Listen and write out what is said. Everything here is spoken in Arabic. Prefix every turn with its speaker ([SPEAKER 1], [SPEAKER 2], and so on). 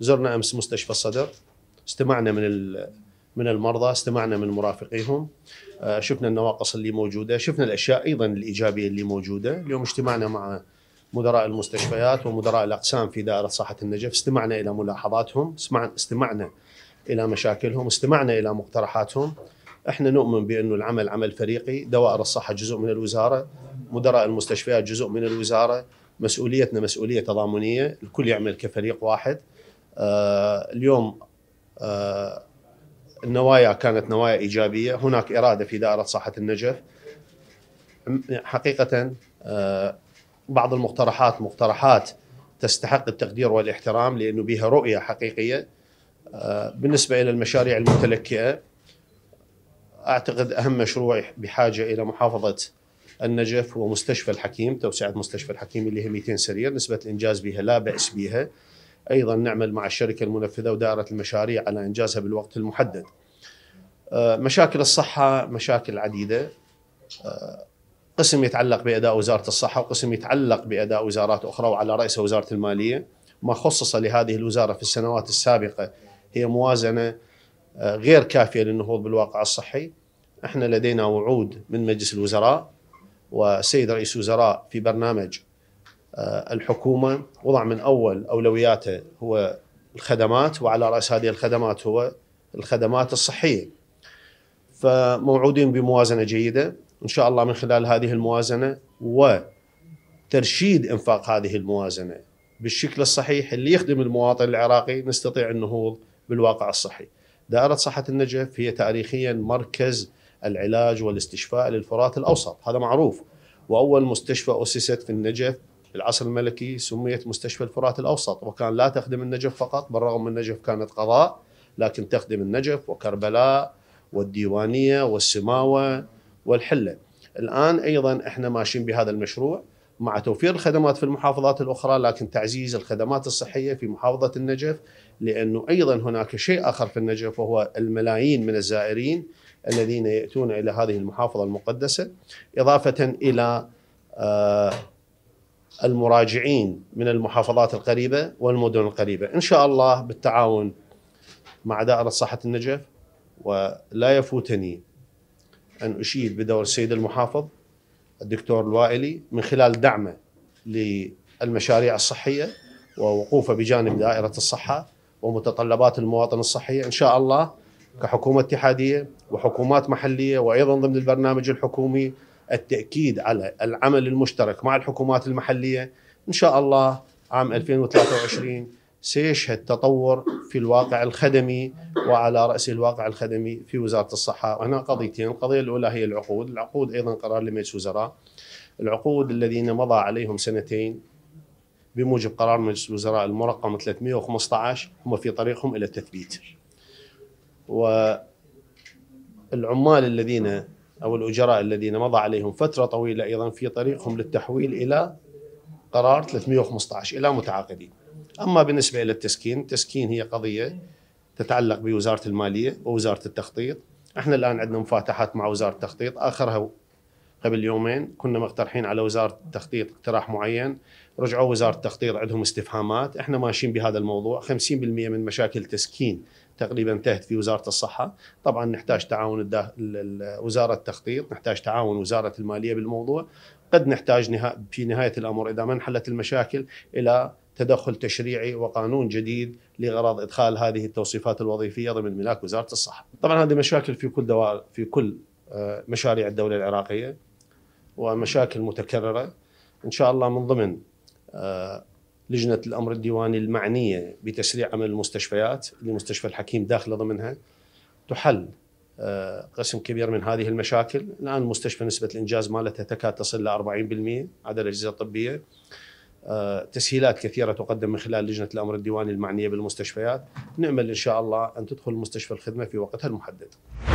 [SPEAKER 1] زرنا امس مستشفى الصدر استمعنا من من المرضى استمعنا من مرافقيهم آه، شفنا النواقص اللي موجوده شفنا الاشياء ايضا الايجابيه اللي موجوده اليوم اجتمعنا مع مدراء المستشفيات ومدراء الاقسام في دائره صحه النجف استمعنا الى ملاحظاتهم استمعنا الى مشاكلهم استمعنا الى مقترحاتهم احنا نؤمن بانه العمل عمل فريقي دوائر الصحه جزء من الوزاره مدراء المستشفيات جزء من الوزاره مسؤوليتنا مسؤوليه تضامنيه الكل يعمل كفريق واحد آه، اليوم آه، النوايا كانت نوايا ايجابيه، هناك اراده في دائره صحه النجف. حقيقه آه، بعض المقترحات مقترحات تستحق التقدير والاحترام لانه بها رؤيه حقيقيه. بالنسبه الى المشاريع المتلكئه اعتقد اهم مشروع بحاجه الى محافظه النجف هو مستشفى الحكيم توسعه مستشفى الحكيم اللي هي 200 سرير نسبه الانجاز بها لا باس بها أيضا نعمل مع الشركة المنفذة ودائرة المشاريع على إنجازها بالوقت المحدد آه، مشاكل الصحة مشاكل عديدة آه، قسم يتعلق بأداء وزارة الصحة وقسم يتعلق بأداء وزارات أخرى وعلى رأسها وزارة المالية ما خصص لهذه الوزارة في السنوات السابقة هي موازنة آه، غير كافية للنهوض بالواقع الصحي احنا لدينا وعود من مجلس الوزراء والسيد رئيس الوزراء في برنامج آه، الحكومه وضع من اول اولوياته هو الخدمات وعلى راس هذه الخدمات هو الخدمات الصحيه. فموعودين بموازنه جيده ان شاء الله من خلال هذه الموازنه وترشيد انفاق هذه الموازنه بالشكل الصحيح اللي يخدم المواطن العراقي نستطيع النهوض بالواقع الصحي. دائره صحه النجف هي تاريخيا مركز العلاج والاستشفاء للفرات الاوسط هذا معروف واول مستشفى اسست في النجف في العصر الملكي سميت مستشفى الفرات الأوسط وكان لا تخدم النجف فقط بالرغم من النجف كانت قضاء لكن تخدم النجف وكربلاء والديوانية والسماوة والحلة الآن أيضا إحنا ماشيين بهذا المشروع مع توفير الخدمات في المحافظات الأخرى لكن تعزيز الخدمات الصحية في محافظة النجف لأنه أيضا هناك شيء آخر في النجف وهو الملايين من الزائرين الذين يأتون إلى هذه المحافظة المقدسة إضافة إلى آه، المراجعين من المحافظات القريبه والمدن القريبه ان شاء الله بالتعاون مع دائره صحه النجف ولا يفوتني ان اشيد بدور السيد المحافظ الدكتور الوائلي من خلال دعمه للمشاريع الصحيه ووقوفه بجانب دائره الصحه ومتطلبات المواطن الصحيه ان شاء الله كحكومه اتحاديه وحكومات محليه وايضا ضمن البرنامج الحكومي التاكيد على العمل المشترك مع الحكومات المحليه ان شاء الله عام 2023 سيشهد تطور في الواقع الخدمي وعلى راس الواقع الخدمي في وزاره الصحه، وهنا قضيتين، القضيه الاولى هي العقود، العقود ايضا قرار لمجلس وزراء. العقود الذين مضى عليهم سنتين بموجب قرار مجلس الوزراء المرقم 315 هم في طريقهم الى التثبيت. والعمال الذين أو الأجراء الذين مضى عليهم فترة طويلة أيضا في طريقهم للتحويل إلى قرار 315 إلى متعاقدين أما بالنسبة إلى التسكين التسكين هي قضية تتعلق بوزارة المالية ووزارة التخطيط احنا الآن عندنا مفاتحات مع وزارة التخطيط آخرها قبل يومين كنا مقترحين على وزاره التخطيط اقتراح معين رجعوا وزاره التخطيط عندهم استفهامات احنا ماشيين بهذا الموضوع 50% من مشاكل تسكين تقريبا انتهت في وزاره الصحه طبعا نحتاج تعاون وزاره التخطيط نحتاج تعاون وزاره الماليه بالموضوع قد نحتاج نها في نهايه الامر اذا ما انحلت المشاكل الى تدخل تشريعي وقانون جديد لغرض ادخال هذه التوصيفات الوظيفيه ضمن ملاك وزاره الصحه. طبعا هذه مشاكل في كل دوائر في كل آه، مشاريع الدوله العراقيه ومشاكل متكررة إن شاء الله من ضمن آه، لجنة الأمر الديواني المعنية بتسريع عمل المستشفيات لمستشفى الحكيم داخله ضمنها تحل آه، قسم كبير من هذه المشاكل الآن المستشفى نسبة الإنجاز مالتها تكاد تصل ل 40% عدد الأجهزة الطبية آه، تسهيلات كثيرة تقدم من خلال لجنة الأمر الديواني المعنية بالمستشفيات نأمل إن شاء الله أن تدخل المستشفى الخدمة في وقتها المحدد